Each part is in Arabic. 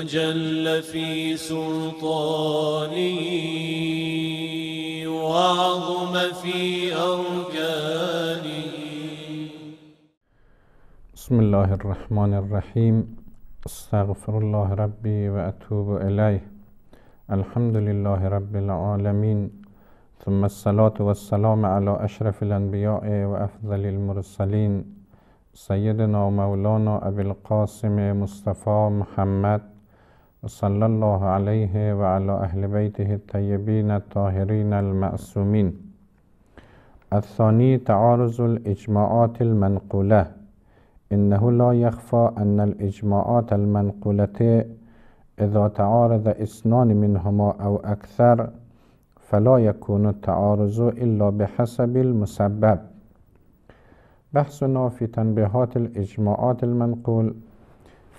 وجل في سلطانه وعظم في أركانه بسم الله الرحمن الرحيم استغفر الله ربي وأتوب إليه الحمد لله رب العالمين ثم الصلاة والسلام على أشرف الأنبياء وأفضل المرسلين سيدنا ومولانا أبي القاسم مصطفى محمد وصلى الله عليه وعلى أهل بيته الطيبين الطاهرين المأسومين الثاني تعارض الإجماعات المنقولة إنه لا يخفى أن الإجماعات المنقولة إذا تعارض اثنان منهما أو أكثر فلا يكون التعارض إلا بحسب المسبب بحثنا في تنبيهات الإجماعات المنقول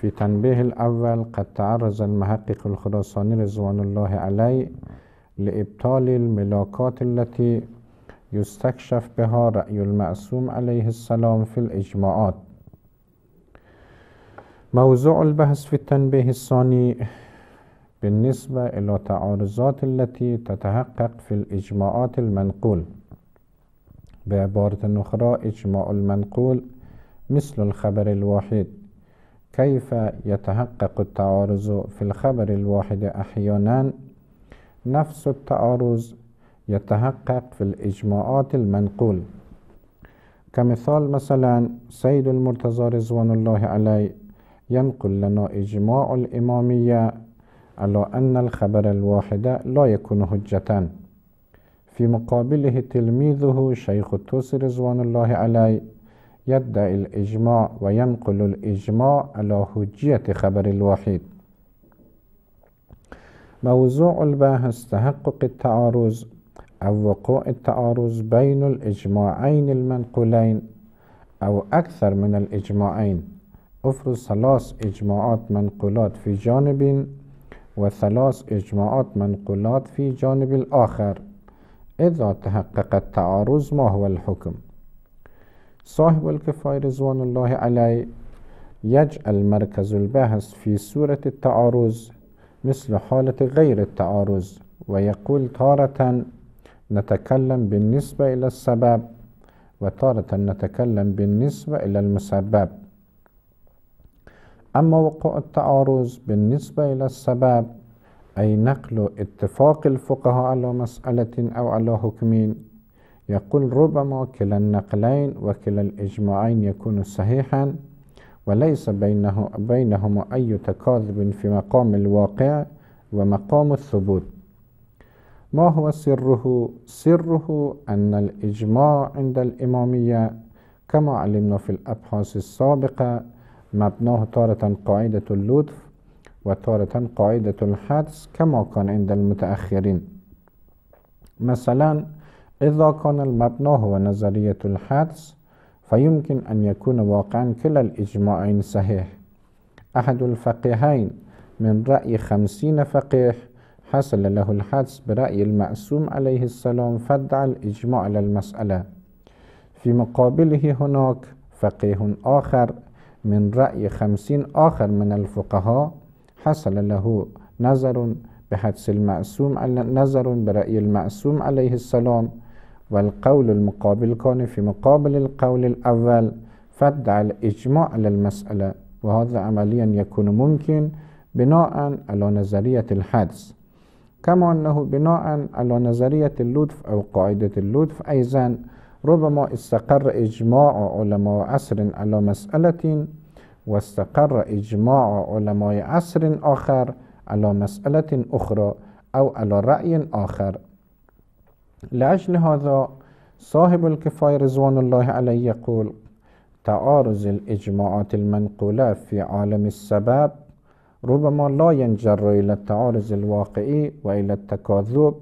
في تنبيه الأول قد تعرض المحقق الخراساني رضوان الله عليه لإبطال الملاكات التي يستكشف بها رأي المعصوم عليه السلام في الإجماعات موضوع البحث في التنبيه الثاني بالنسبة إلى تعارضات التي تتحقق في الإجماعات المنقول بعبارة أخرى إجماع المنقول مثل الخبر الواحد كيف يتحقق التعارض في الخبر الواحد أحيانا نفس التعارض يتحقق في الإجماعات المنقول كمثال مثلا سيد المرتضى رضوان الله عليه ينقل لنا إجماع الإمامية على أن الخبر الواحد لا يكون حجة في مقابله تلميذه شيخ التوس رضوان الله عليه يدعي الإجماع وينقل الإجماع على حجية خبر الوحيد موضوع البحث تحقق التعارض أو وقوع التعارض بين الإجماعين المنقولين أو أكثر من الإجماعين أفرض ثلاث إجماعات منقولات في جانب وثلاث إجماعات منقولات في جانب الآخر إذا تحقق التعارض ما هو الحكم؟ صاحب الكفاية رضوان الله عليه يجعل مركز البحث في سورة التعارض مثل حالة غير التعارض ويقول تارة نتكلم بالنسبة إلى السبب وتارة نتكلم بالنسبة إلى المسبب أما وقوع التعارض بالنسبة إلى السبب أي نقل اتفاق الفقهاء على مسألة أو على حكمين يقول ربما كلا النقلين وكلا الإجماعين يكون صحيحا وليس بينه بينهما أي تكاذب في مقام الواقع ومقام الثبوت ما هو سره؟ سره أن الإجماع عند الإمامية كما علمنا في الأبحاث السابقة مبناه تارة قاعدة اللطف وتارة قاعدة الحدس كما كان عند المتأخرين مثلا إذا كان المبنى هو نظرية الحدس فيمكن أن يكون واقعا كلا الإجماعين صحيح أحد الفقيهين من رأي خمسين فقيه حصل له الحدس برأي المأسوم عليه السلام فادعى الإجماع على المسألة في مقابله هناك فقيه آخر من رأي خمسين آخر من الفقهاء حصل له نظر بحدس المأسوم نظر برأي المأسوم عليه السلام والقول المقابل كان في مقابل القول الأول فادعى الإجماع على المسألة وهذا عمليا يكون ممكن بناء على نظرية الحدس كما أنه بناء على نظرية اللطف أو قاعدة اللطف أيضا ربما استقر إجماع علماء عصر على مسألة واستقر إجماع علماء عصر آخر على مسألة أخرى أو على رأي آخر لأجل هذا صاحب الكفاية رضوان الله عليه يقول تعارض الإجماعات المنقولة في عالم السبب ربما لا ينجر إلى التعارض الواقعي وإلى التكاذب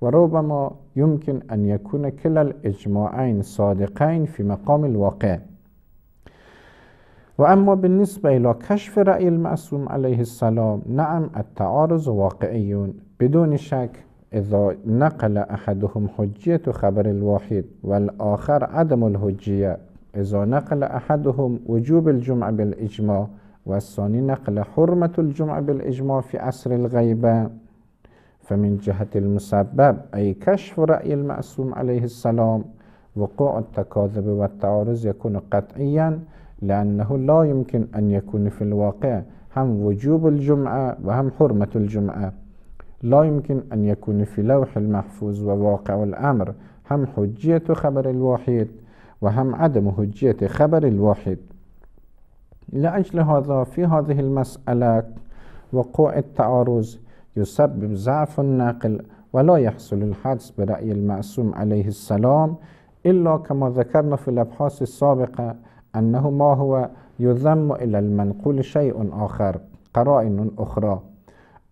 وربما يمكن أن يكون كلا الإجماعين صادقين في مقام الواقع وأما بالنسبة إلى كشف رأي المعصوم عليه السلام نعم التعارض واقعي بدون شك إذا نقل أحدهم حجية خبر الواحد والآخر عدم الحجية إذا نقل أحدهم وجوب الجمعة بالإجماع والثاني نقل حرمة الجمعة بالإجماع في عصر الغيبة فمن جهة المسبب أي كشف رأي المأسوم عليه السلام وقوع التكاذب والتعارض يكون قطعيا لأنه لا يمكن أن يكون في الواقع هم وجوب الجمعة وهم حرمة الجمعة لا يمكن أن يكون في لوح المحفوظ وواقع الأمر هم حجية خبر الواحد وهم عدم حجية خبر الواحد لأجل هذا في هذه المسألة وقوع التعارض يسبب ضعف الناقل ولا يحصل الحدس برأي المعصوم عليه السلام إلا كما ذكرنا في الأبحاث السابقة أنه ما هو يذم إلى المنقول شيء آخر قرائن أخرى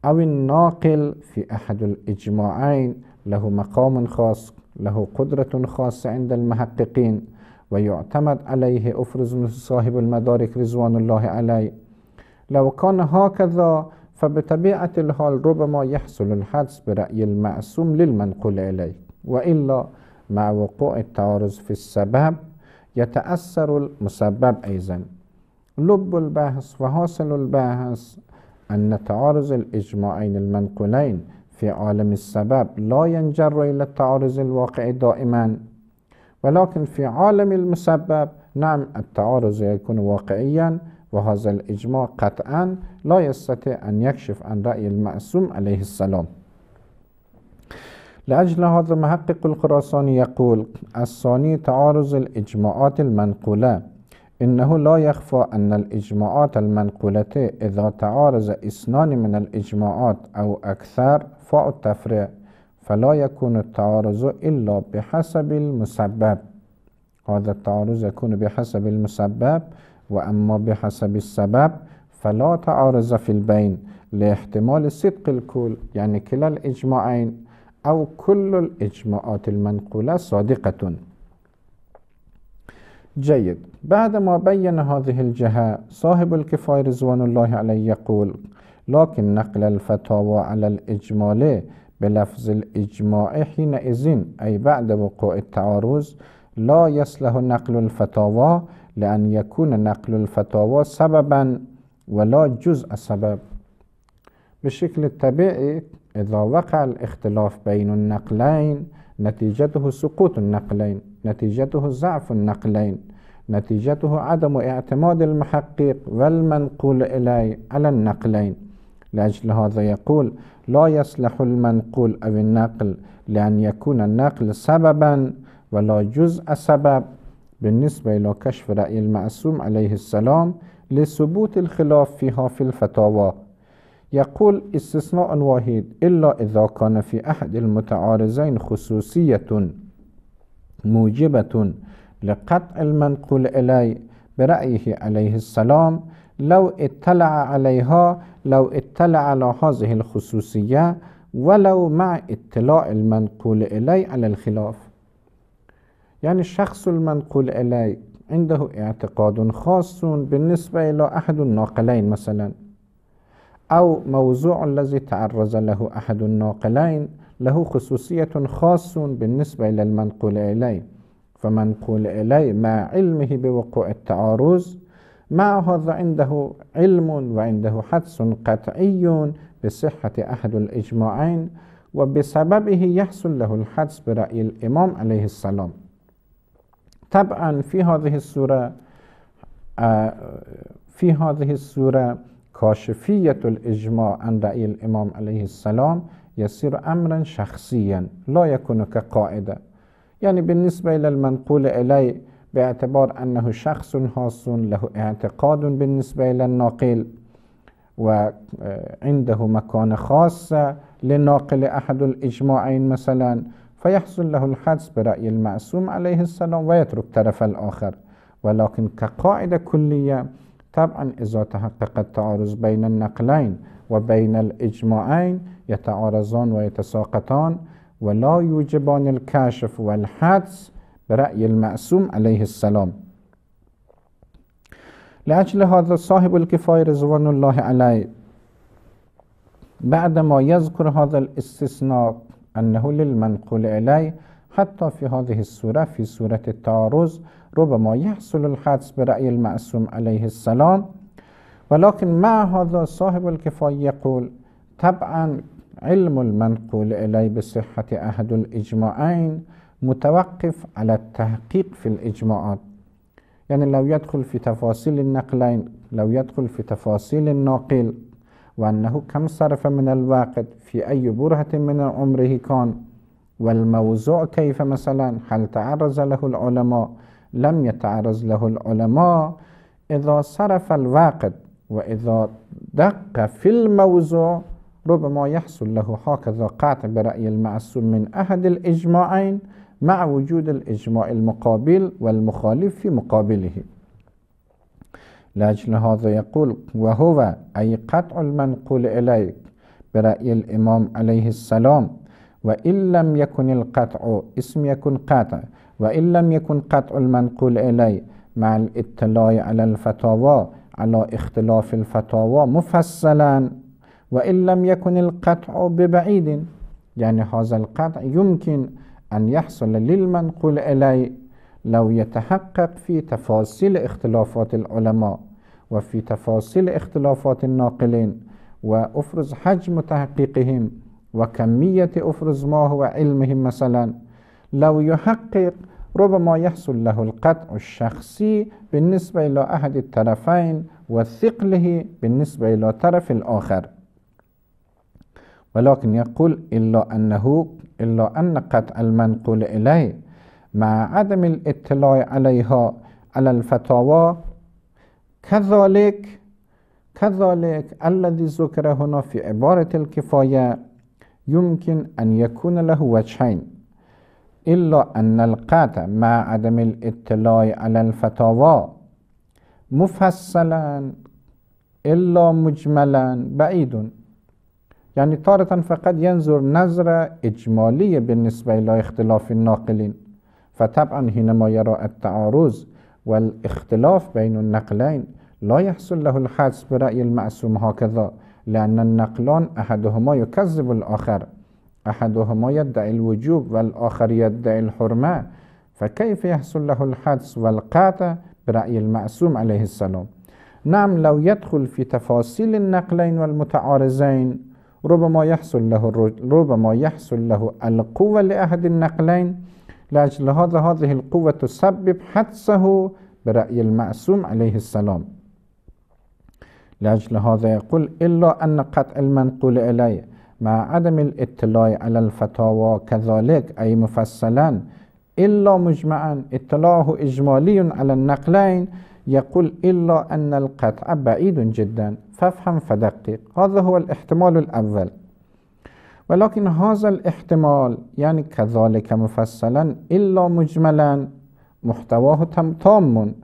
أو الناقل في أحد الإجماعين له مقام خاص له قدرة خاصة عند المحققين ويعتمد عليه أفرز من صاحب المدارك رضوان الله عليه لو كان هكذا فبطبيعة الحال ربما يحصل الحدس برأي المعصوم للمنقول إليه وإلا مع وقوع التعارض في السبب يتأثر المسبب أيضا لب البحث وحاصل البحث أن تعارض الإجماعين المنقولين في عالم السبب لا ينجر إلى التعارض الواقع دائما ولكن في عالم المسبب نعم التعارض يكون واقعيا وهذا الإجماع قطعا لا يستطيع أن يكشف عن رأي المعصوم عليه السلام لأجل هذا محقق الخراساني يقول الثاني تعارض الإجماعات المنقولة إنه لا يخفى أن الإجماعات المنقولة إذا تعارض اثنان من الإجماعات أو أكثر فاء التفريع فلا يكون التعارض إلا بحسب المسبب هذا التعارض يكون بحسب المسبب وأما بحسب السبب فلا تعارض في البين لاحتمال صدق الكل يعني كلا الإجماعين أو كل الإجماعات المنقولة صادقة جيد بعدما بين هذه الجهة صاحب الكفاية رضوان الله عليه يقول لكن نقل الفتاوى على الإجمال بلفظ الإجماع حينئذ أي بعد وقوع التعارض لا يصلح نقل الفتاوى لأن يكون نقل الفتاوى سببا ولا جزء سبب بشكل طبيعي إذا وقع الاختلاف بين النقلين نتيجته سقوط النقلين نتيجته ضعف النقلين نتيجته عدم اعتماد المحقق والمنقول إليه على النقلين لأجل هذا يقول لا يصلح المنقول أو النقل لأن يكون النقل سببا ولا جزء سبب بالنسبة إلى كشف رأي المعصوم عليه السلام لثبوت الخلاف فيها في الفتاوى يقول استثناء واحد إلا إذا كان في أحد المتعارضين خصوصية موجبة لقطع المنقول إليه برأيه عليه السلام لو اطلع عليها لو اطلع على هذه الخصوصية ولو مع اطلاع المنقول إليه على الخلاف يعني الشخص المنقول إليه عنده اعتقاد خاص بالنسبة إلى أحد الناقلين مثلا أو موضوع الذي تعرض له أحد الناقلين له خصوصية خاص بالنسبة إلى المنقول إليه فمنقول إليه مع علمه بوقوع التعارض مع هذا عنده علم وعنده حدس قطعي بصحة أحد الإجماعين وبسببه يحصل له الحدس برأي الإمام عليه السلام طبعا في هذه الصورة آه، في هذه الصورة كاشفية الإجماع عن رأي الإمام عليه السلام يصير أمرا شخصيا لا يكون كقاعدة يعني بالنسبة إلى المنقول إليه باعتبار أنه شخص خاص له اعتقاد بالنسبة إلى الناقل وعنده مكانة خاصة لناقل أحد الإجماعين مثلا فيحصل له الحدس برأي المعصوم عليه السلام ويترك طرف الآخر ولكن كقاعدة كلية طبعا إذا تحقق التعارض بين النقلين وبين الإجماعين يتعارضان ويتساقطان ولا يوجبان الكشف والحدس برأي المعصوم عليه السلام لأجل هذا صاحب الكفاية رضوان الله عليه بعدما يذكر هذا الاستثناء أنه للمنقول إليه حتى في هذه السورة في سورة التعارض ربما يحصل الحدس برأي المعصوم عليه السلام ولكن مع هذا صاحب الكفاية يقول طبعا علم المنقول إليه بصحة أحد الإجماعين متوقف على التحقيق في الإجماعات يعني لو يدخل في تفاصيل النقلين لو يدخل في تفاصيل الناقل وأنه كم صرف من الوقت في أي برهة من عمره كان والموضوع كيف مثلا هل تعرض له العلماء لم يتعرض له العلماء إذا صرف الوقت وإذا دق في الموضوع ربما يحصل له هكذا قطع برأي المعصوم من أحد الإجماعين مع وجود الإجماع المقابل والمخالف في مقابله لأجل هذا يقول وهو أي قطع المنقول إليك برأي الإمام عليه السلام وإن لم يكن القطع اسم يكن قطع وإن لم يكن قطع المنقول إليه مع الاطلاع على الفتاوى على اختلاف الفتاوى مفصلا وإن لم يكن القطع ببعيد يعني هذا القطع يمكن أن يحصل للمنقول إليه لو يتحقق في تفاصيل اختلافات العلماء وفي تفاصيل اختلافات الناقلين وأفرز حجم تحقيقهم وكمية أفرز ما هو علمهم مثلا لو يحقق ربما يحصل له القطع الشخصي بالنسبة إلى أحد الطرفين وثقله بالنسبة إلى طرف الآخر ولكن يقول إلا أنه إلا أن قطع المنقول إليه مع عدم الاطلاع عليها على الفتاوى كذلك كذلك الذي ذكر هنا في عبارة الكفاية يمكن أن يكون له وجهين إلا أن القطع مع عدم الاطلاع على الفتاوى مفصلا إلا مجملا بعيد يعني تارة فقط ينظر نظرة إجمالية بالنسبة إلى اختلاف الناقلين فطبعا حينما يرى التعارض والاختلاف بين النقلين لا يحصل له الحدس برأي المعصوم هكذا لأن النقلان أحدهما يكذب الآخر أحدهما يدعي الوجوب والآخر يدعي الحرمة فكيف يحصل له الحدس والقاطع برأي المعصوم عليه السلام نعم لو يدخل في تفاصيل النقلين والمتعارزين ربما يحصل له ربما يحصل له القوة لأحد النقلين لأجل هذا هذه القوة تسبب حدثه برأي المعصوم عليه السلام لأجل هذا يقول إلا أن قطع المنقول إليه مع عدم الاطلاع على الفتاوى كذلك أي مفصلا إلا مجمعا اطلاعه إجمالي على النقلين يقول إلا أن القطع بعيد جدا فافهم فدقق هذا هو الاحتمال الأول ولكن هذا الاحتمال يعني كذلك مفصلا إلا مجملا محتواه تام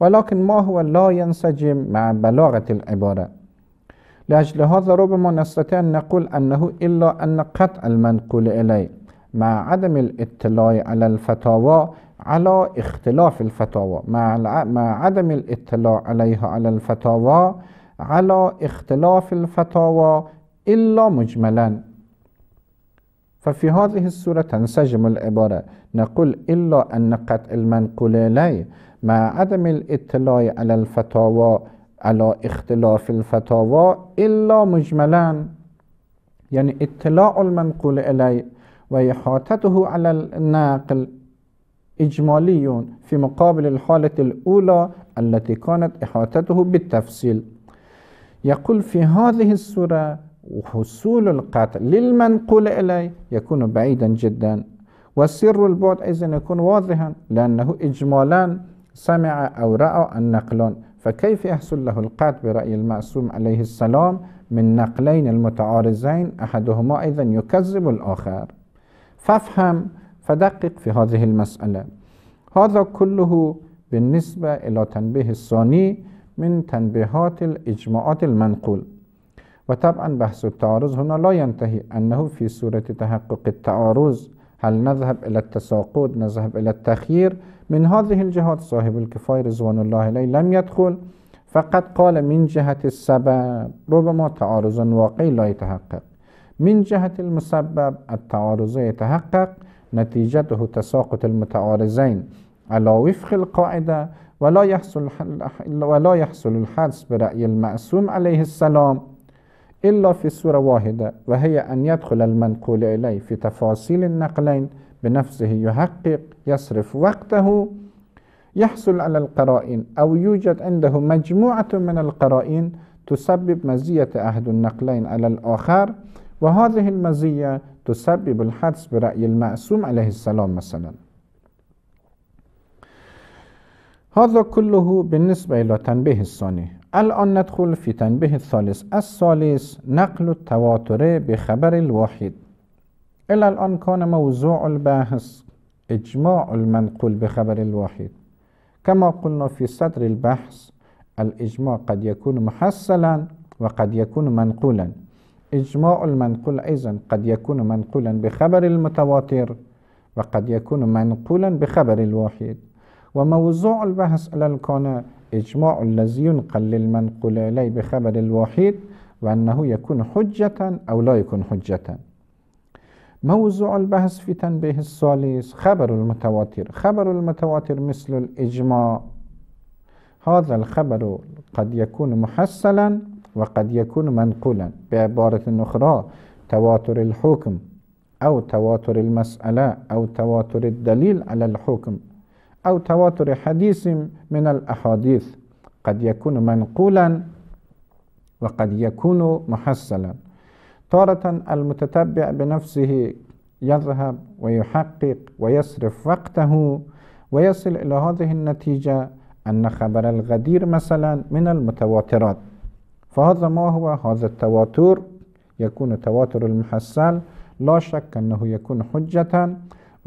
ولكن ما هو لا ينسجم مع بلاغة العبارة لأجل هذا ربما نستطيع أن نقول أنه إلا أن قطع المنقول إليه مع عدم الاطلاع على الفتاوى على اختلاف الفتاوى مع, مع عدم الاطلاع عليها على الفتاوى على اختلاف الفتاوى إلا مجملا ففي هذه الصورة تنسجم العبارة نقول إلا أن قطع المنقول إليه مع عدم الاطلاع على الفتاوى على اختلاف الفتاوى إلا مجملا يعني اطلاع المنقول إليه وإحاطته على الناقل إجمالي في مقابل الحالة الأولى التي كانت إحاطته بالتفصيل يقول في هذه السورة وحصول القطع للمنقول إليه يكون بعيدا جدا وسر البعد أيضا يكون واضحا لأنه إجمالا سمع أو رأى النقل فكيف يحصل له القطع برأي المعصوم عليه السلام من نقلين المتعارضين أحدهما أيضا يكذب الآخر فافهم فدقق في هذه المسألة هذا كله بالنسبة إلى تنبيه الثاني من تنبيهات الإجماعات المنقول وطبعا بحث التعارض هنا لا ينتهي أنه في صورة تحقق التعارض هل نذهب إلى التساقط نذهب إلى التخيير من هذه الجهات صاحب الكفاية رضوان الله عليه لم يدخل فقد قال من جهة السبب ربما تعارض واقعي لا يتحقق من جهة المسبب التعارض يتحقق نتيجته تساقط المتعارضين على وفق القاعدة ولا يحصل ولا يحصل الحدث برأي المعصوم عليه السلام إلا في سورة واحدة وهي أن يدخل المنقول إليه في تفاصيل النقلين بنفسه يحقق يصرف وقته يحصل على القرائن أو يوجد عنده مجموعة من القرائن تسبب مزية أحد النقلين على الآخر وهذه المزية تسبب الحدث برأي المعصوم عليه السلام مثلاً هذا كله بالنسبة إلى تنبيه الثاني الآن ندخل في تنبيه الثالث الثالث نقل التواتر بخبر الواحد إلى الآن كان موضوع البحث إجماع المنقول بخبر الواحد كما قلنا في صدر البحث الإجماع قد يكون محصلا وقد يكون منقولا إجماع المنقول أيضا قد يكون منقولا بخبر المتواتر وقد يكون منقولا بخبر الواحد وموضوع البحث على الكون إجماع الذي ينقل للمنقول إليه بخبر الوحيد وأنه يكون حجة أو لا يكون حجة موضوع البحث في تنبيه الثالث خبر المتواتر خبر المتواتر مثل الإجماع هذا الخبر قد يكون محصلا وقد يكون منقولا بعبارة أخرى تواتر الحكم أو تواتر المسألة أو تواتر الدليل على الحكم أو تواتر حديث من الأحاديث قد يكون منقولا وقد يكون محصلا تارة المتتبع بنفسه يذهب ويحقق ويصرف وقته ويصل إلى هذه النتيجة أن خبر الغدير مثلا من المتواترات فهذا ما هو هذا التواتر يكون تواتر المحصل لا شك أنه يكون حجة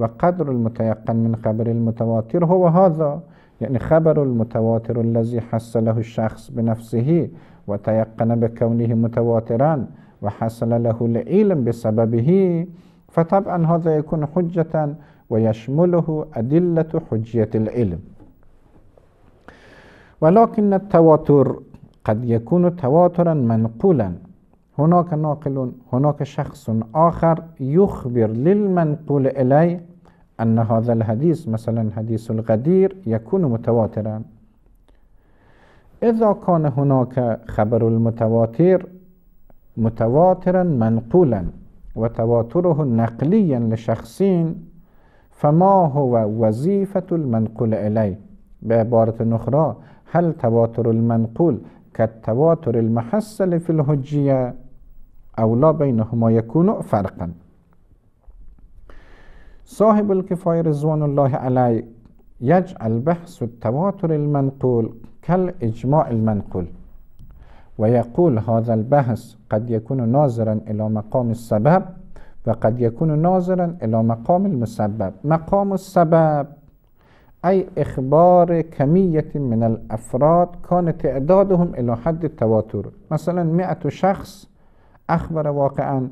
وقدر المتيقن من خبر المتواتر هو هذا يعني خبر المتواتر الذي حصله الشخص بنفسه وتيقن بكونه متواترا وحصل له العلم بسببه فطبعا هذا يكون حجة ويشمله أدلة حجية العلم ولكن التواتر قد يكون تواترا منقولا هناك ناقل هناك شخص آخر يخبر للمنقول إليه أن هذا الحديث مثلا حديث الغدير يكون متواترا إذا كان هناك خبر المتواتر متواترا منقولا وتواتره نقليا لشخصين فما هو وظيفة المنقول إليه بعبارة أخرى هل تواتر المنقول كالتواتر المحصل في الهجية أو لا بينهما يكون فرقا صاحب الكفاية رضوان الله عليه يجعل بحث التواتر المنقول كالإجماع المنقول ويقول هذا البحث قد يكون ناظرا إلى مقام السبب وقد يكون ناظرا إلى مقام المسبب مقام السبب أي إخبار كمية من الأفراد كان تعدادهم إلى حد التواتر مثلا مئة شخص أخبر واقعا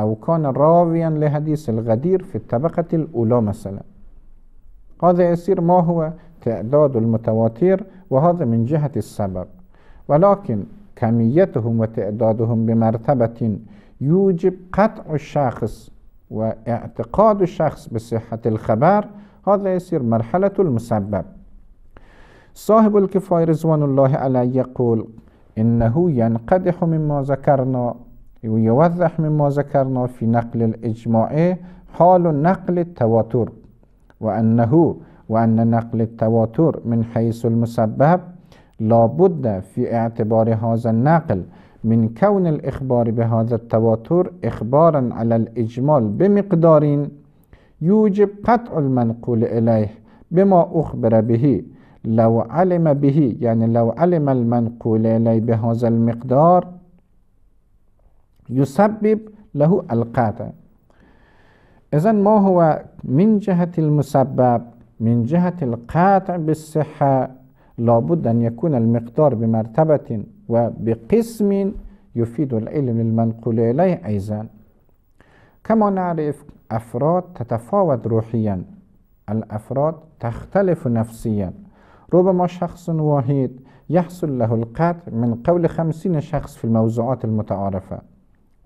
أو كان راويا لحديث الغدير في الطبقة الأولى مثلا هذا يصير ما هو تعداد المتواتر وهذا من جهة السبب ولكن كميتهم وتعدادهم بمرتبة يوجب قطع الشخص واعتقاد الشخص بصحة الخبر هذا يصير مرحلة المسبب صاحب الكفاية رضوان الله عليه يقول إنه ينقدح مما ذكرنا ويوضح مما ذكرنا في نقل الإجماع حال نقل التواتر وأنه وأن نقل التواتر من حيث المسبب لا بد في اعتبار هذا النقل من كون الإخبار بهذا التواتر إخبارا على الإجمال بمقدار يوجب قطع المنقول إليه بما أخبر به لو علم به يعني لو علم المنقول إليه بهذا المقدار يسبب له القاطع إذا ما هو من جهة المسبب من جهة القاطع بالصحة لابد أن يكون المقدار بمرتبة وبقسم يفيد العلم المنقول إليه أيضا كما نعرف أفراد تتفاوت روحيا الأفراد تختلف نفسيا ربما شخص واحد يحصل له القاطع من قول خمسين شخص في الموضوعات المتعارفة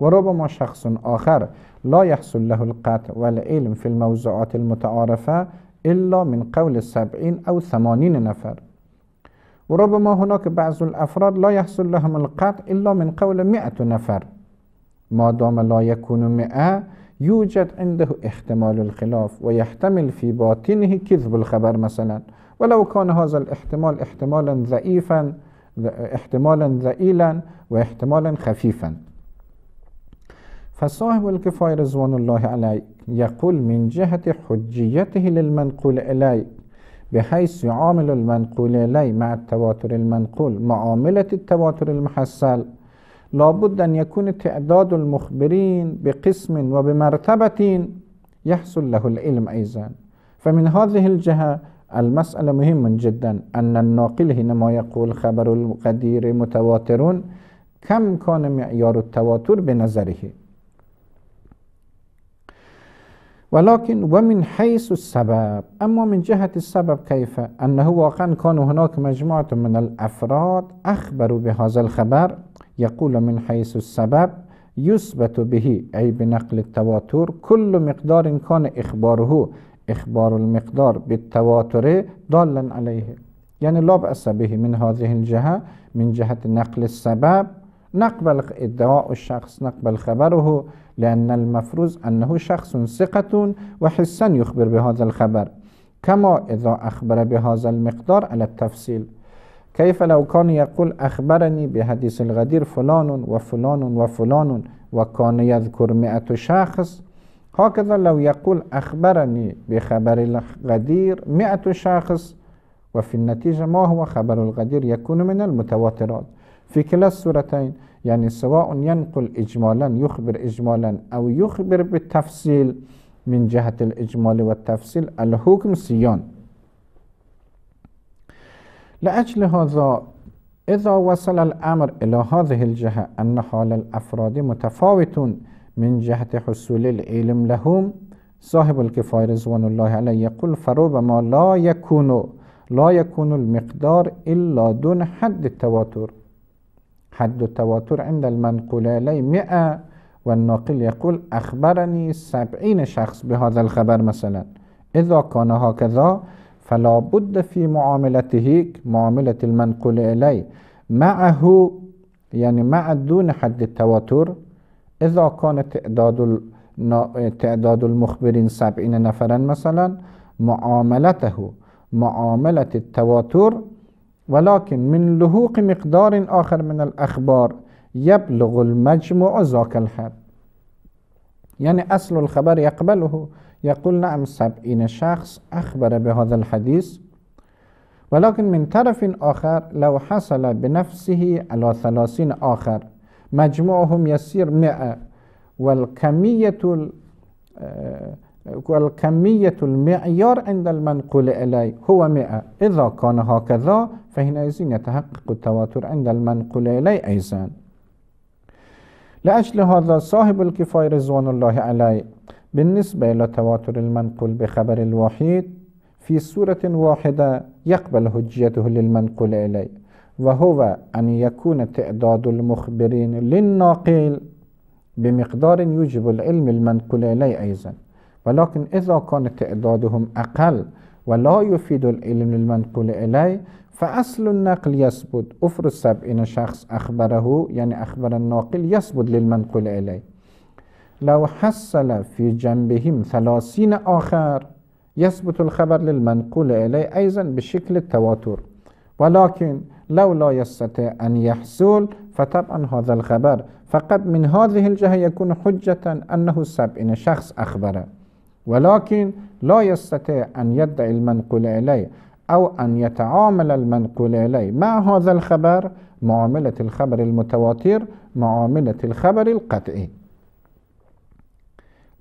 وربما شخص آخر لا يحصل له القطع والعلم في الموضوعات المتعارفة إلا من قول سبعين أو ثمانين نفر وربما هناك بعض الأفراد لا يحصل لهم القطع إلا من قول مئة نفر ما دام لا يكون مئة يوجد عنده احتمال الخلاف ويحتمل في باطنه كذب الخبر مثلا ولو كان هذا الاحتمال احتمالا ضعيفا احتمالا ذئيلا واحتمالا خفيفا فصاحب الكفاية رضوان الله عليه يقول من جهة حجيته للمنقول إليه بحيث يعامل المنقول إليه مع التواتر المنقول معاملة التواتر المحصل لابد أن يكون تعداد المخبرين بقسم وبمرتبة يحصل له العلم أيضا فمن هذه الجهة المسألة مهم جدا أن الناقل حينما يقول خبر القدير متواتر كم كان معيار التواتر بنظره ولكن ومن حيث السبب أما من جهة السبب كيف أنه واقعا كان هناك مجموعة من الأفراد أخبروا بهذا الخبر يقول من حيث السبب يثبت به أي بنقل التواتر كل مقدار كان إخباره إخبار المقدار بالتواتر دالا عليه يعني لا بأس به من هذه الجهة من جهة نقل السبب نقبل ادعاء الشخص نقبل خبره لأن المفروض أنه شخص ثقة وحسا يخبر بهذا الخبر كما إذا أخبر بهذا المقدار على التفصيل كيف لو كان يقول أخبرني بحديث الغدير فلان وفلان وفلان وكان يذكر مئة شخص هكذا لو يقول أخبرني بخبر الغدير مئة شخص وفي النتيجة ما هو خبر الغدير يكون من المتواترات في كلا السورتين يعني سواء ينقل إجمالا يخبر إجمالا أو يخبر بالتفصيل من جهة الإجمال والتفصيل الحكم سيان لأجل هذا إذا وصل الأمر إلى هذه الجهة أن حال الأفراد متفاوت من جهة حصول العلم لهم صاحب الكفاية رضوان الله عليه يقول فربما لا يكون لا يكون المقدار إلا دون حد التواتر حد التواتر عند إلي مئة والناقل يقول أخبرني سبعين شخص بهذا الخبر مثلا إذا كان هكذا فلا بد في معاملته معاملة المنقول إليه معه يعني مع دون حد التواتر إذا كان تعداد تعداد المخبرين سبعين نفرا مثلا معاملته معاملة التواتر ولكن من لهوق مقدار آخر من الأخبار يبلغ المجموع ذاك الحد يعني أصل الخبر يقبله يقول نعم سبعين شخص أخبر بهذا الحديث ولكن من طرف آخر لو حصل بنفسه على ثلاثين آخر مجموعهم يصير مئة والكمية آه، والكمية المعيار عند المنقول إليه هو 100 إذا كان هكذا فهنا يزين يتحقق التواتر عند المنقول إليه أيضا لأجل هذا صاحب الكفاية رضوان الله عليه بالنسبة إلى تواتر المنقول بخبر الوحيد في صورة واحدة يقبل هجيته للمنقول إليه وهو أن يكون تعداد المخبرين للناقل بمقدار يوجب العلم المنقول إليه أيضا ولكن إذا كان تعدادهم أقل ولا يفيد العلم المنقول إليه فأصل النقل يثبت أفرض سبعين شخص أخبره يعني أخبر الناقل يثبت للمنقول إليه لو حصل في جنبهم ثلاثين آخر يثبت الخبر للمنقول إليه أيضا بشكل التواتر ولكن لو لا يستطيع أن يحصل فطبعا هذا الخبر فقد من هذه الجهة يكون حجة أنه سبعين شخص أخبره ولكن لا يستطيع أن يدعي المنقول إليه أو أن يتعامل المنقول إليه مع هذا الخبر معاملة الخبر المتواتر معاملة الخبر القطعي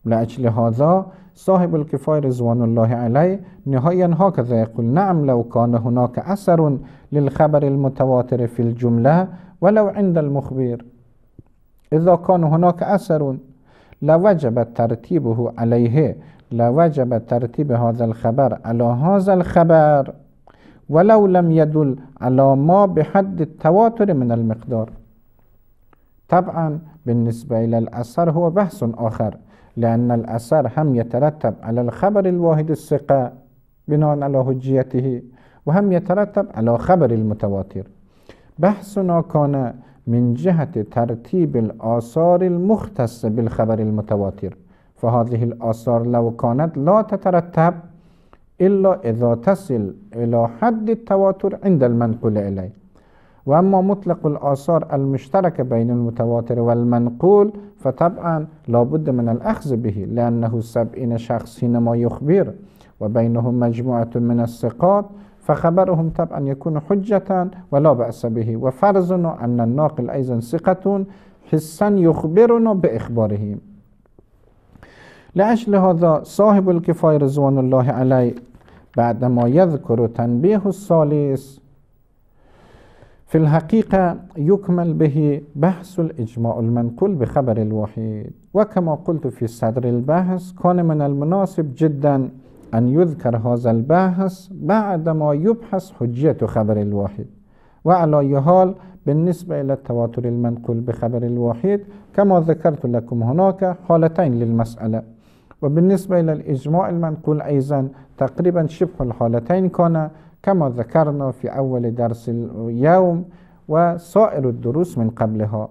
لأجل هذا صاحب الكفاية رضوان الله عليه نهايا هكذا يقول نعم لو كان هناك أثر للخبر المتواتر في الجملة ولو عند المخبر إذا كان هناك أثر لوجب ترتيبه عليه لوجب ترتيب هذا الخبر على هذا الخبر ولو لم يدل على ما بحد التواتر من المقدار طبعا بالنسبة إلى الأثر هو بحث آخر لأن الأثر هم يترتب على الخبر الواحد الثقة بناء على هجيته وهم يترتب على خبر المتواتر بحثنا كان من جهت ترتیب الآثار المختص بالخبر المتواتر فهذه الآثار لو كانت لا تترتب إلا اذا تصل الى حد التواتر عند المنقول و وأما مطلق الآثار المشترک بين المتواتر والمنقول فطبعا لابد من الأخذ به لأنه سبعين شخص ما يخبر وبينهم مجموعة من الثقات فخبرهم طبعا يكون حجة ولا بأس به وفرزنا أن الناقل أيضا ثقة حسا يخبرنا بإخباره لأجل هذا صاحب الكفاية رضوان الله عليه بعدما يذكر تنبيه الثالث في الحقيقة يكمل به بحث الإجماع المنقول بخبر الوحيد وكما قلت في صدر البحث كان من المناسب جداً أن يذكر هذا البحث بعدما يبحث حجة خبر الواحد وعلى أي حال بالنسبة إلى التواتر المنقول بخبر الواحد كما ذكرت لكم هناك حالتين للمسألة وبالنسبة إلى الإجماع المنقول أيضا تقريبا شبه الحالتين كان كما ذكرنا في أول درس اليوم وسائر الدروس من قبلها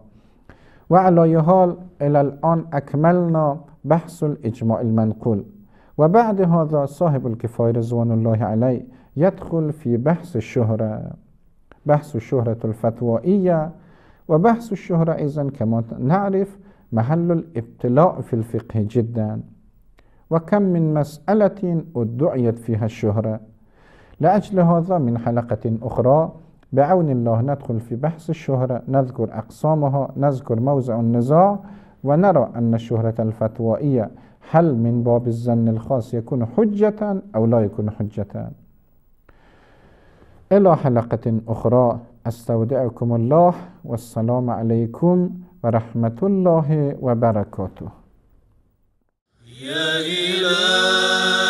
وعلى حال إلى الآن أكملنا بحث الإجماع المنقول وبعد هذا صاحب الكفاية رضوان الله عليه يدخل في بحث الشهرة بحث الشهرة الفتوائية وبحث الشهرة أيضا كما نعرف محل الابتلاء في الفقه جدا وكم من مسألة ادعيت فيها الشهرة لأجل هذا من حلقة أخرى بعون الله ندخل في بحث الشهرة نذكر أقسامها نذكر موزع النزاع ونرى أن الشهرة الفتوائية هل من باب الظن الخاص يكون حجة أو لا يكون حجة إلى حلقة أخرى أستودعكم الله والسلام عليكم ورحمة الله وبركاته يا إله